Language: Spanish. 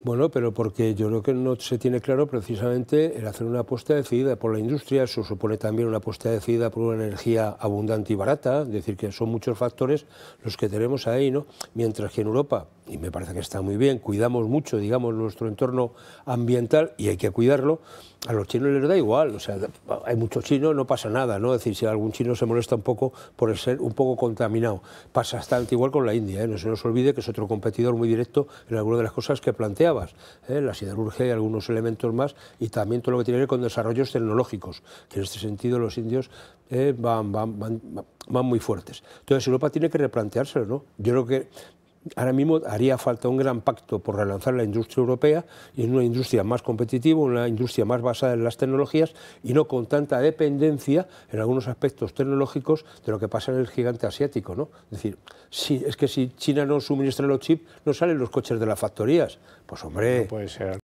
Bueno, pero porque yo creo que no se tiene claro precisamente el hacer una apuesta decidida por la industria, eso supone también una apuesta decidida por una energía abundante y barata, es decir, que son muchos factores los que tenemos ahí, ¿no? Mientras que en Europa, y me parece que está muy bien, cuidamos mucho, digamos, nuestro entorno ambiental y hay que cuidarlo, a los chinos les da igual, o sea, hay muchos chinos, no pasa nada, ¿no? Es decir, si algún chino se molesta un poco por ser un poco contaminado, pasa bastante igual con la India, ¿eh? no se nos olvide que es otro competidor muy directo en algunas de las cosas que planteabas, ¿eh? la siderurgia y algunos elementos más, y también todo lo que tiene que ver con desarrollos tecnológicos, que en este sentido los indios eh, van, van muy fuertes. Entonces Europa tiene que replanteárselo, ¿no? Yo creo que ahora mismo haría falta un gran pacto por relanzar la industria europea y en una industria más competitiva, una industria más basada en las tecnologías y no con tanta dependencia en algunos aspectos tecnológicos de lo que pasa en el gigante asiático. ¿no? Es decir, si, es que si China no suministra los chips, no salen los coches de las factorías. Pues hombre... puede ser.